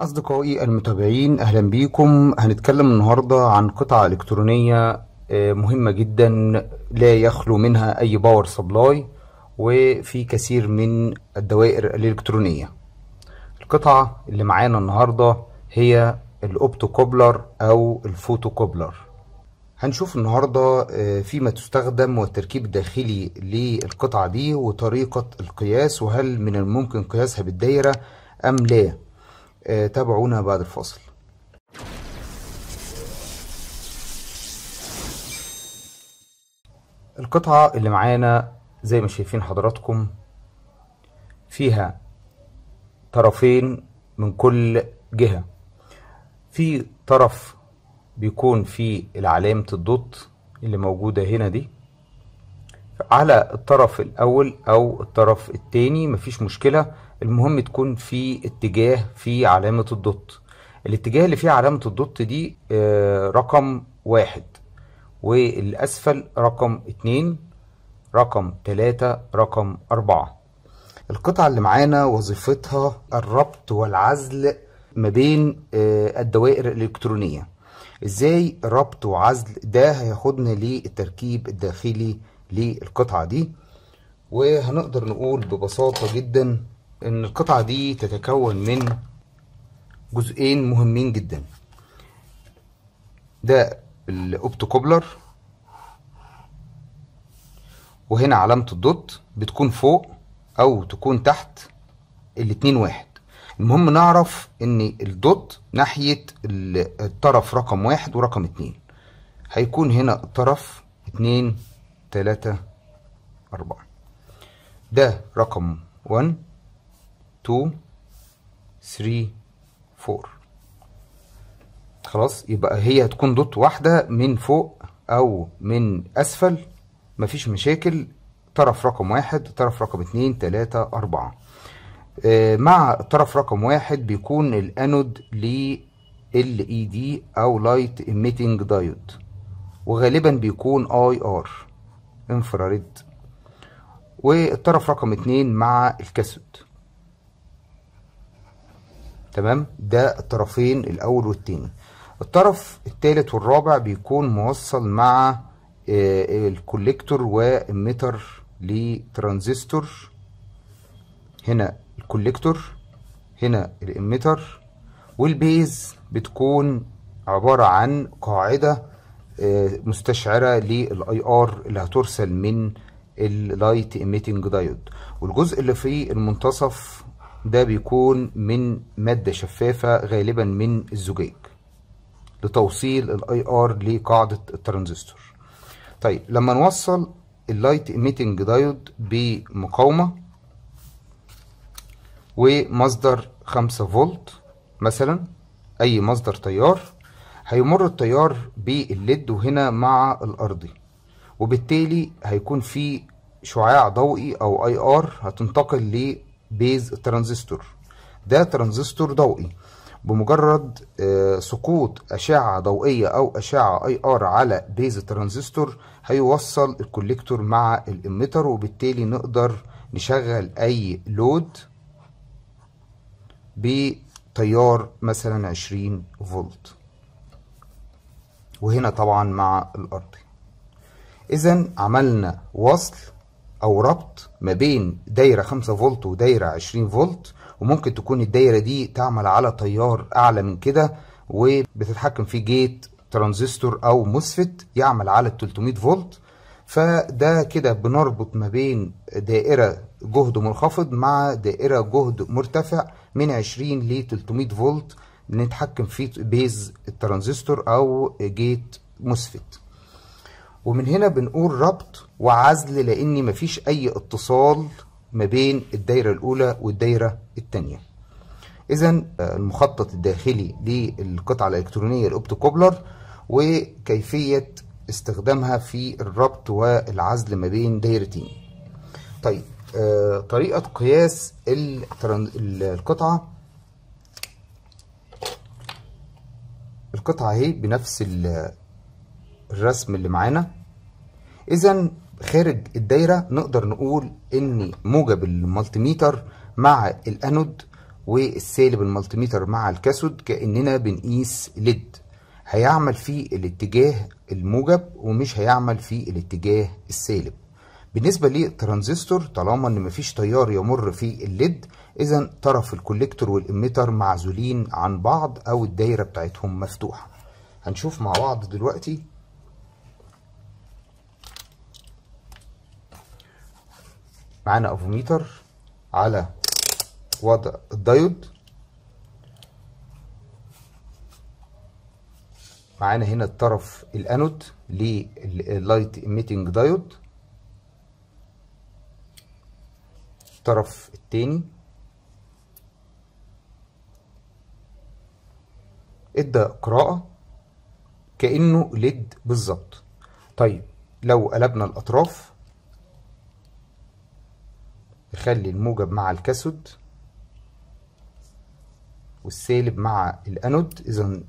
أصدقائي المتابعين أهلا بيكم هنتكلم النهاردة عن قطعة إلكترونية آه، مهمة جدا لا يخلو منها أي باور سبلاي وفي كثير من الدوائر الإلكترونية القطعة اللي معانا النهاردة هي الأوبتو كوبلر أو الفوتو كوبلر هنشوف النهاردة آه، فيما تستخدم والتركيب الداخلي للقطعة دي وطريقة القياس وهل من الممكن قياسها بالدايرة أم لا آه، تابعونا بعد الفاصل القطعة اللي معانا زي ما شايفين حضراتكم فيها طرفين من كل جهة في طرف بيكون فيه علامة الدوت اللي موجودة هنا دي على الطرف الاول او الطرف الثاني مفيش مشكله المهم تكون في اتجاه في علامه الدوت الاتجاه اللي فيه علامه الدوت دي آه، رقم واحد والاسفل رقم اتنين رقم تلاتة رقم اربعة القطعة اللي معانا وظيفتها الربط والعزل ما بين آه، الدوائر الالكترونية ازاي ربط وعزل ده هياخدنا للتركيب الداخلي للقطعة دي وهنقدر نقول ببساطة جدا ان القطعة دي تتكون من جزئين مهمين جدا ده كوبلر وهنا علامة الدوت بتكون فوق او تكون تحت الاتنين واحد المهم نعرف ان الدوت ناحية الطرف رقم واحد ورقم اتنين هيكون هنا الطرف اتنين تلاتة أربعة ده رقم 1 2 3 4 خلاص يبقى هي هتكون دوت واحدة من فوق أو من أسفل مفيش مشاكل طرف رقم واحد طرف رقم اتنين تلاتة أربعة آه، مع طرف رقم واحد بيكون الانود اي LED أو لايت emitting دايود وغالبا بيكون IR انفراريد والطرف رقم اتنين مع الكاسود تمام ده الطرفين الاول والتاني الطرف التالت والرابع بيكون موصل مع آه، الكوليكتور والميتر لترانزستور هنا الكوليكتور هنا الاميتر والبيز بتكون عبارة عن قاعدة مستشعره للاي ار اللي هترسل من اللايت ايميتنج دايود والجزء اللي في المنتصف ده بيكون من ماده شفافه غالبا من الزجاج لتوصيل الاي ار لقاعده الترانزستور طيب لما نوصل اللايت ايميتنج دايود بمقاومه ومصدر 5 فولت مثلا اي مصدر تيار هيمر التيار بالليد وهنا مع الارضي وبالتالي هيكون في شعاع ضوئي او اي ار هتنتقل لبيز ترانزستور ده ترانزستور ضوئي بمجرد آه، سقوط أشعة ضوئية أو أشعة أي آر على بيز ترانزستور هيوصل الكوليكتور مع الإميتر وبالتالي نقدر نشغل أي لود بتيار مثلا 20 فولت وهنا طبعا مع الأرضي إذا عملنا وصل أو ربط ما بين دايرة 5 فولت ودايرة 20 فولت وممكن تكون الدايرة دي تعمل على تيار أعلى من كده وبتتحكم في جيت ترانزستور أو مسفت يعمل على ال 300 فولت فده كده بنربط ما بين دائرة جهد منخفض مع دائرة جهد مرتفع من 20 ل 300 فولت بنتحكم في بيز الترانزستور او جيت مسفت ومن هنا بنقول ربط وعزل لان مفيش اي اتصال ما بين الدايره الاولى والدايره الثانيه اذا آه، المخطط الداخلي للقطعه الالكترونيه الاوبتو كوبلر وكيفيه استخدامها في الربط والعزل ما بين دايرتين طيب آه، طريقه قياس القطعه القطعة اهي بنفس الرسم اللي معانا اذا خارج الدايرة نقدر نقول ان موجب المالتيميتر مع الانود والسالب المالتيميتر مع الكاثود كاننا بنقيس ليد هيعمل في الاتجاه الموجب ومش هيعمل في الاتجاه السالب بالنسبة للترانزستور طالما ان مفيش تيار يمر في الليد اذا طرف الكوليكتور والاميتر معزولين عن بعض او الدايرة بتاعتهم مفتوحة هنشوف مع بعض دلوقتي معانا افوميتر على وضع الدايود معانا هنا الطرف الانود لللايت ايميتنج دايود الطرف التاني ادى قراءة كأنه ليد بالظبط طيب لو قلبنا الأطراف نخلي الموجب مع الكاسود والسالب مع الأنود إذا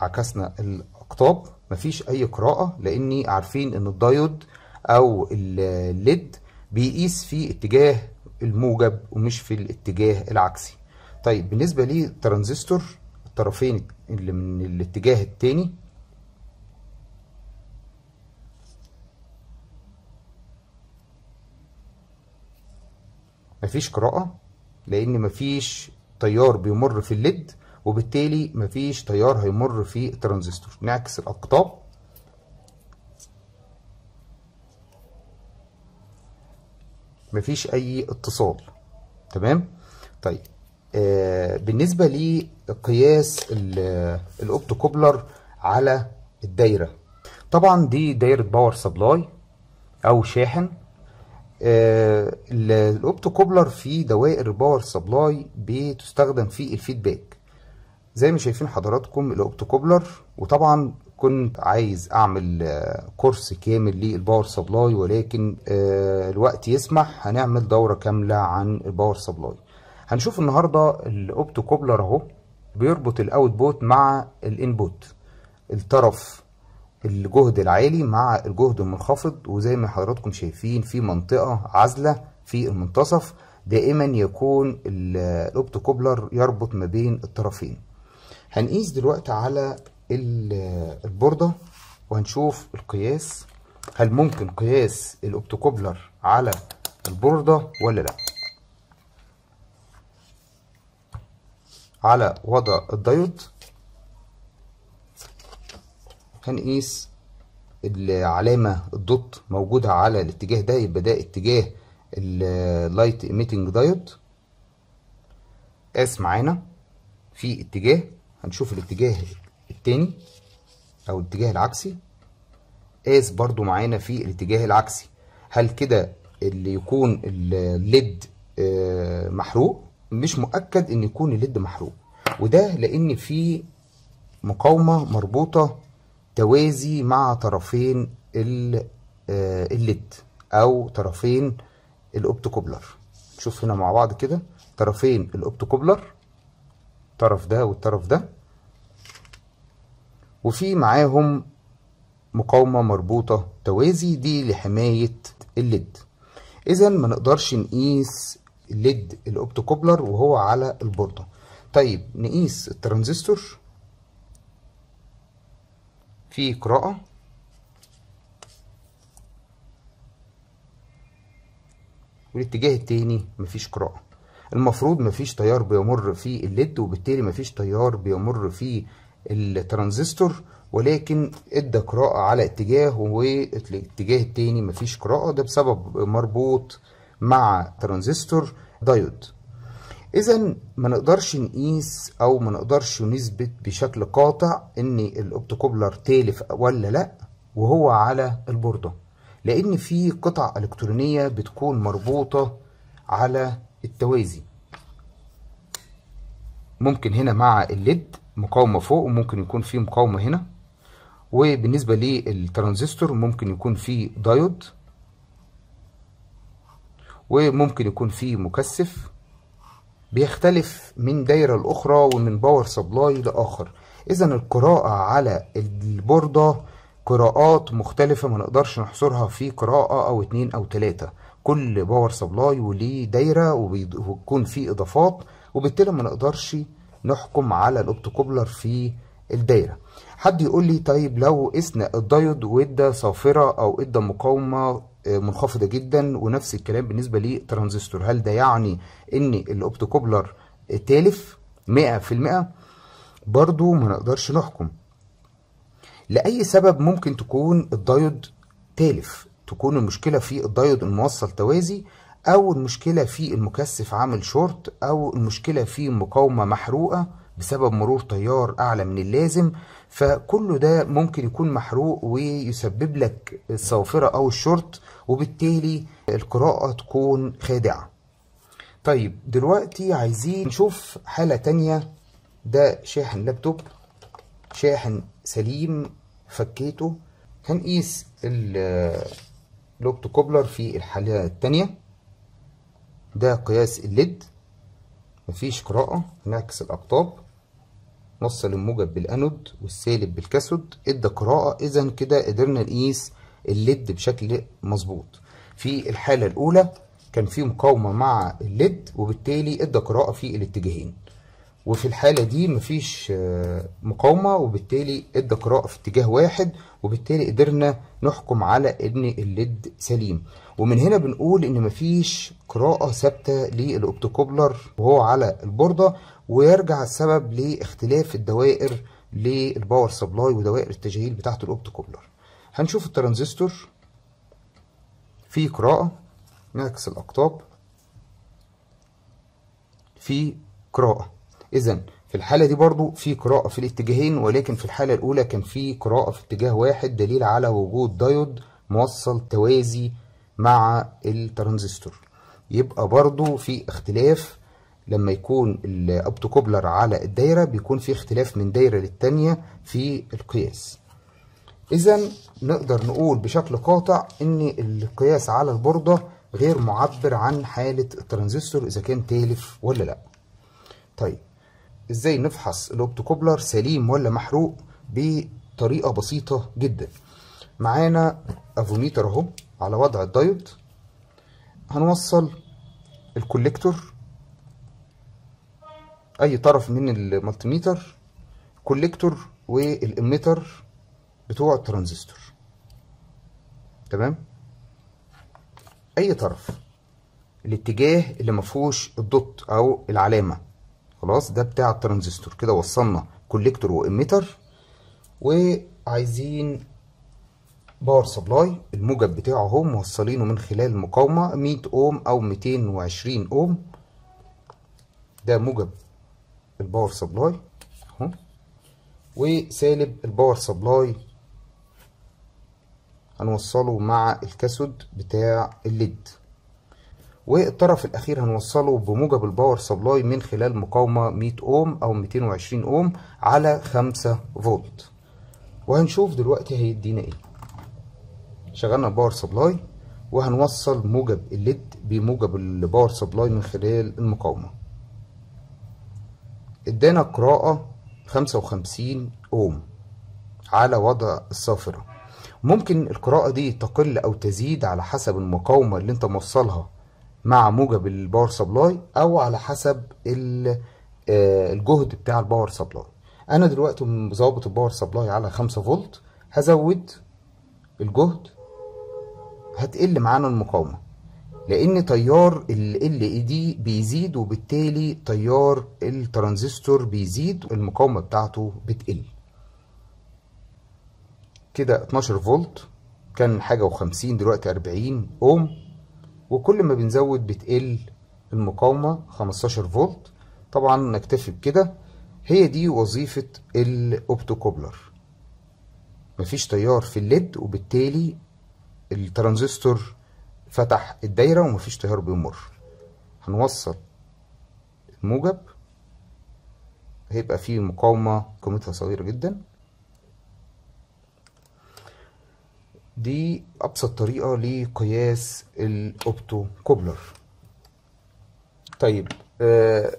عكسنا الأقطاب مفيش أي قراءة لأني عارفين إن الدايود أو الليد بيقيس في اتجاه الموجب ومش في الاتجاه العكسي طيب بالنسبة للترانزستور الطرفين اللي من الاتجاه التاني مفيش قراءة لأن مفيش تيار بيمر في الليد وبالتالي مفيش تيار هيمر في الترانزستور نعكس الأقطاب مفيش اي اتصال تمام طيب آه بالنسبه لقياس الاوبتو كوبلر على الدايره طبعا دي دايره باور سبلاي او شاحن آه الاوبتو كوبلر في دوائر باور سبلاي بتستخدم في الفيدباك زي ما شايفين حضراتكم الاوبتو كوبلر وطبعا كنت عايز اعمل آه، كورس كامل للباور سبلاي ولكن آه، الوقت يسمح هنعمل دوره كامله عن الباور سبلاي هنشوف النهارده الاوبتو كوبلر اهو بيربط الاوتبوت مع الانبوت الطرف الجهد العالي مع الجهد المنخفض وزي ما حضراتكم شايفين في منطقه عازله في المنتصف دائما يكون الاوبتو كوبلر يربط ما بين الطرفين هنقيس دلوقتي على البوردة وهنشوف القياس هل ممكن قياس الاوبتوكوبلر على البوردة ولا لا على وضع الدايود هنقيس العلامة الدوت موجودة على الاتجاه ده يبقى ده اتجاه اللايت ايميتنج دايود قاس معانا في اتجاه هنشوف الاتجاه التاني او الاتجاه العكسي قاس برضو معانا في الاتجاه العكسي هل كده اللي يكون الليد آه، محروق مش مؤكد ان يكون الليد محروق وده لان في مقاومة مربوطة توازي مع طرفين الليد آه، او طرفين الاوبتوكوبلر شوف هنا مع بعض كده طرفين الاوبتوكوبلر الطرف ده والطرف ده وفي معاهم مقاومة مربوطة توازي دي لحماية الليد إذا ما نقدرش نقيس الليد الأوبتوكوبلر وهو على البوردة طيب نقيس الترانزستور في قراءة والاتجاه التاني مفيش قراءة المفروض مفيش تيار بيمر في الليد وبالتالي مفيش تيار بيمر في الترانزستور ولكن ادى قراءة على اتجاه والاتجاه التاني مفيش قراءة ده بسبب مربوط مع ترانزستور دايود اذا ما نقدرش نقيس او ما نقدرش نثبت بشكل قاطع ان الاوبتوكوبلر تالف ولا لا وهو على البوردة لان في قطع الكترونية بتكون مربوطة على التوازي ممكن هنا مع الليد مقاومة فوق وممكن يكون في مقاومة هنا وبالنسبة للترانزستور ممكن يكون في دايود وممكن يكون في مكثف بيختلف من دايرة لأخرى ومن باور سبلاي لآخر إذا القراءة على البوردة قراءات مختلفة ما نقدرش نحصرها في قراءة أو اتنين أو تلاتة كل باور سبلاي وليه دايرة وبيكون فيه إضافات وبالتالي ما نقدرش نحكم على الاوبتوكوبلر في الدايره حد يقول لي طيب لو قسنا الدايود وادى صافره او ادى مقاومه آه، منخفضه جدا ونفس الكلام بالنسبه للترانزستور هل ده يعني ان الاوبتوكوبلر تالف 100% برضو ما نقدرش نحكم لاي سبب ممكن تكون الدايود تالف تكون المشكله في الدايود الموصل توازي او المشكله في المكثف عامل شورت او المشكله في مقاومه محروقه بسبب مرور تيار اعلى من اللازم فكل ده ممكن يكون محروق ويسبب لك الصوفره او الشورت وبالتالي القراءه تكون خادعه طيب دلوقتي عايزين نشوف حاله تانية ده شاحن لابتوب شاحن سليم فكيته هنقيس اللوكت كوبلر في الحاله التانية ده قياس الليد مفيش قراءة نعكس الأقطاب نوصل الموجب بالأنود والسالب بالكاسود ادى قراءة إذا كده قدرنا نقيس الليد بشكل مظبوط في الحالة الأولى كان في مقاومة مع الليد وبالتالي ادى قراءة في الاتجاهين وفي الحالة دي مفيش آه، مقاومة وبالتالي ادى قراءة في اتجاه واحد وبالتالي قدرنا نحكم على ان الليد سليم ومن هنا بنقول ان مفيش قراءة ثابتة للاوبتوكوبلر وهو على البوردة ويرجع السبب لاختلاف الدوائر للباور سبلاي ودوائر التشغيل بتاعة الاوبتوكوبلر هنشوف الترانزستور في قراءة نعكس الأقطاب في قراءة إذا في الحالة دي برضو في قراءة في الاتجاهين ولكن في الحالة الأولى كان في قراءة في اتجاه واحد دليل على وجود دايود موصل توازي مع الترانزستور يبقى برضو في اختلاف لما يكون الابتو كوبلر على الدايرة بيكون في اختلاف من دايرة للتانية في القياس إذا نقدر نقول بشكل قاطع إن القياس على البوردة غير معبر عن حالة الترانزستور إذا كان تالف ولا لأ. طيب ازاي نفحص الاوبتوكوبلر سليم ولا محروق بطريقه بسيطه جدا معانا افوميتر اهو على وضع الدايود هنوصل الكوليكتور اي طرف من الملتيميتر كوليكتور والاميتر بتوع الترانزستور تمام اي طرف الاتجاه اللي مفهوش الدوت او العلامه خلاص ده بتاع الترانزستور كده وصلنا كوليكتور واميتر وعايزين باور سبلاي الموجب بتاعه اهو موصلينه من خلال مقاومه 100 اوم او 220 اوم ده موجب الباور سبلاي اهو وسالب الباور سبلاي هنوصله مع الكاسود بتاع الليد والطرف الاخير هنوصله بموجب الباور سبلاي من خلال مقاومه 100 اوم او 220 اوم على 5 فولت وهنشوف دلوقتي هيدينا ايه شغلنا الباور سبلاي وهنوصل موجب الليد بموجب الباور سبلاي من خلال المقاومه ادانا قراءه 55 اوم على وضع الصافره ممكن القراءة دي تقل أو تزيد على حسب المقاومة اللي أنت موصلها مع موجب الباور سبلاي او على حسب آه، الجهد بتاع الباور سبلاي انا دلوقتي مظبط الباور سبلاي على 5 فولت هزود الجهد هتقل معانا المقاومه لان تيار ال اي دي e بيزيد وبالتالي تيار الترانزستور بيزيد المقاومه بتاعته بتقل كده 12 فولت كان حاجه و50 دلوقتي 40 اوم وكل ما بنزود بتقل المقاومة 15 فولت طبعا نكتفي بكده هي دي وظيفة الاوبتوكوبلر مفيش تيار في الليد وبالتالي الترانزستور فتح الدايرة ومفيش تيار بيمر هنوصل الموجب هيبقى فيه مقاومة قيمتها صغيرة جدا دي أبسط طريقة لقياس الأوبتو كوبلر طيب آه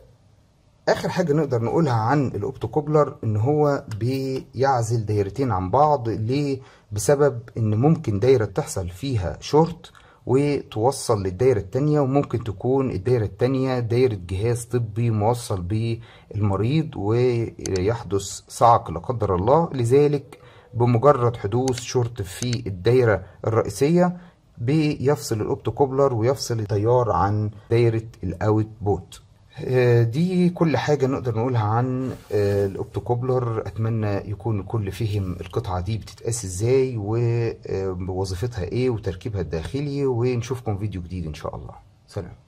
آخر حاجة نقدر نقولها عن الأوبتو كوبلر إن هو بيعزل دايرتين عن بعض ليه؟ بسبب إن ممكن دايرة تحصل فيها شورت وتوصل للدايرة التانية وممكن تكون الدايرة التانية دايرة جهاز طبي موصل بالمريض ويحدث صعق لا قدر الله لذلك بمجرد حدوث شورت في الدايرة الرئيسية بيفصل كوبلر ويفصل التيار عن دايرة الاوت بوت آه، دي كل حاجة نقدر نقولها عن آه، كوبلر اتمنى يكون الكل فهم القطعة دي بتتقاس ازاي ووظيفتها آه، ايه وتركيبها الداخلي ونشوفكم فيديو جديد ان شاء الله سلام